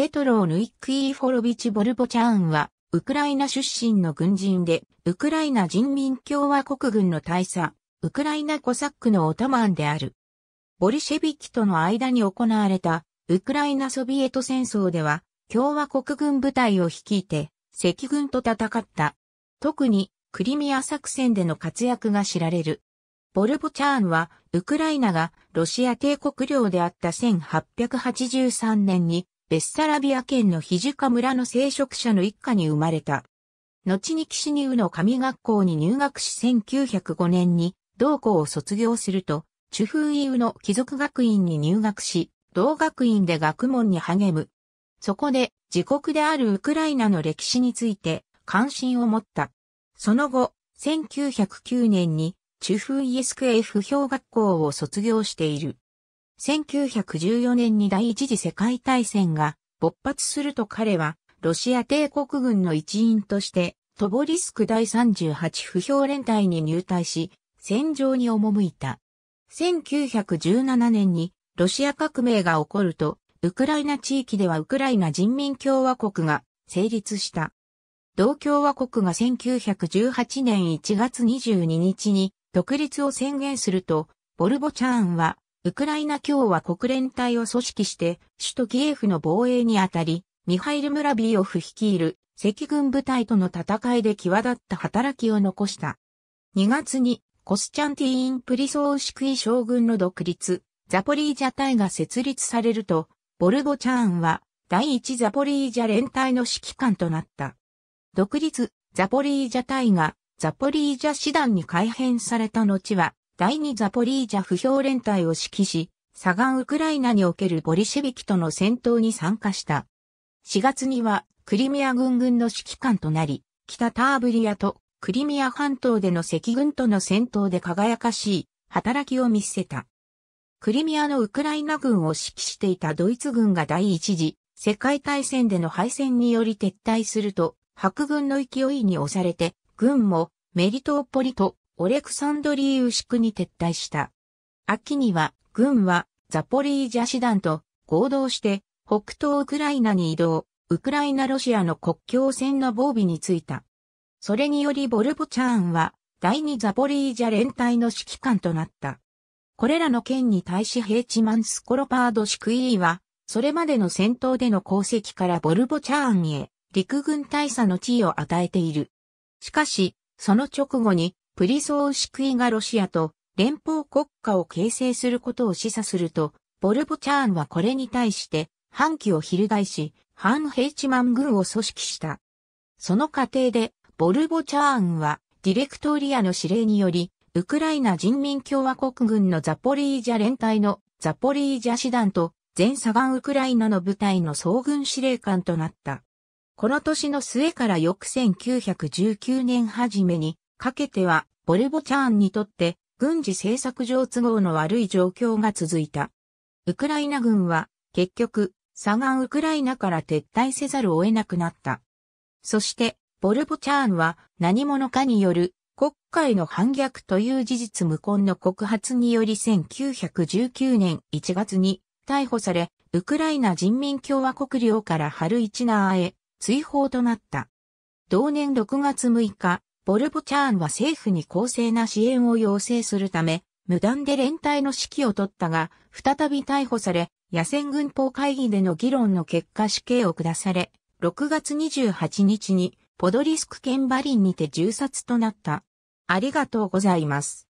ペトローヌ・イック・イーフォロビチ・ボルボチャーンは、ウクライナ出身の軍人で、ウクライナ人民共和国軍の大佐、ウクライナコサックのオタマンである。ボルシェビキとの間に行われた、ウクライナソビエト戦争では、共和国軍部隊を率いて、赤軍と戦った。特に、クリミア作戦での活躍が知られる。ボルボチャーンは、ウクライナがロシア帝国領であった1883年に、ベッサラビア県のヒジュカ村の聖職者の一家に生まれた。後にキシニウの神学校に入学し1905年に同校を卒業すると、チュフーイウの貴族学院に入学し、同学院で学問に励む。そこで自国であるウクライナの歴史について関心を持った。その後、1909年にチュフーイエスクエフ氷学校を卒業している。1914年に第一次世界大戦が勃発すると彼はロシア帝国軍の一員としてトボリスク第38不評連隊に入隊し戦場に赴いた。1917年にロシア革命が起こるとウクライナ地域ではウクライナ人民共和国が成立した。同共和国が1918年1月22日に独立を宣言すると、ボルボチャーンはウクライナ共和国連隊を組織して首都キエフの防衛にあたり、ミハイル・ムラビーオフ率いる赤軍部隊との戦いで際立った働きを残した。2月にコスチャンティーン・プリソーシクイ将軍の独立、ザポリージャ隊が設立されると、ボルゴチャーンは第1ザポリージャ連隊の指揮官となった。独立、ザポリージャ隊がザポリージャ師団に改編された後は、第二ザポリージャ不評連隊を指揮し、左岸ウクライナにおけるボリシェビキとの戦闘に参加した。4月にはクリミア軍軍の指揮官となり、北ターブリアとクリミア半島での赤軍との戦闘で輝かしい働きを見せた。クリミアのウクライナ軍を指揮していたドイツ軍が第一次世界大戦での敗戦により撤退すると、白軍の勢いに押されて、軍もメリトーポリとオレクサンドリーウシクに撤退した。秋には、軍はザポリージャ師団と合同して北東ウクライナに移動、ウクライナロシアの国境線の防備についた。それによりボルボチャーンは第二ザポリージャ連隊の指揮官となった。これらの県に対しヘイチマンスコロパードシクイーは、それまでの戦闘での功績からボルボチャーンへ陸軍大佐の地位を与えている。しかし、その直後にプリソーシクイがロシアと連邦国家を形成することを示唆すると、ボルボチャーンはこれに対して、反旗を翻し、反ヘイチマン軍を組織した。その過程で、ボルボチャーンは、ディレクトリアの指令により、ウクライナ人民共和国軍のザポリージャ連隊のザポリージャ師団と全左岸ウクライナの部隊の総軍司令官となった。この年の末から翌1919年初めにかけては、ボルボチャーンにとって、軍事政策上都合の悪い状況が続いた。ウクライナ軍は、結局、左岸ウクライナから撤退せざるを得なくなった。そして、ボルボチャーンは何者かによる国会の反逆という事実無根の告発により1919年1月に逮捕され、ウクライナ人民共和国領から春一ナーへ追放となった。同年6月6日、ボルボチャーンは政府に公正な支援を要請するため、無断で連帯の指揮を取ったが、再び逮捕され、野戦軍法会議での議論の結果死刑を下され、6月28日にポドリスク県バリンにて銃殺となった。ありがとうございます。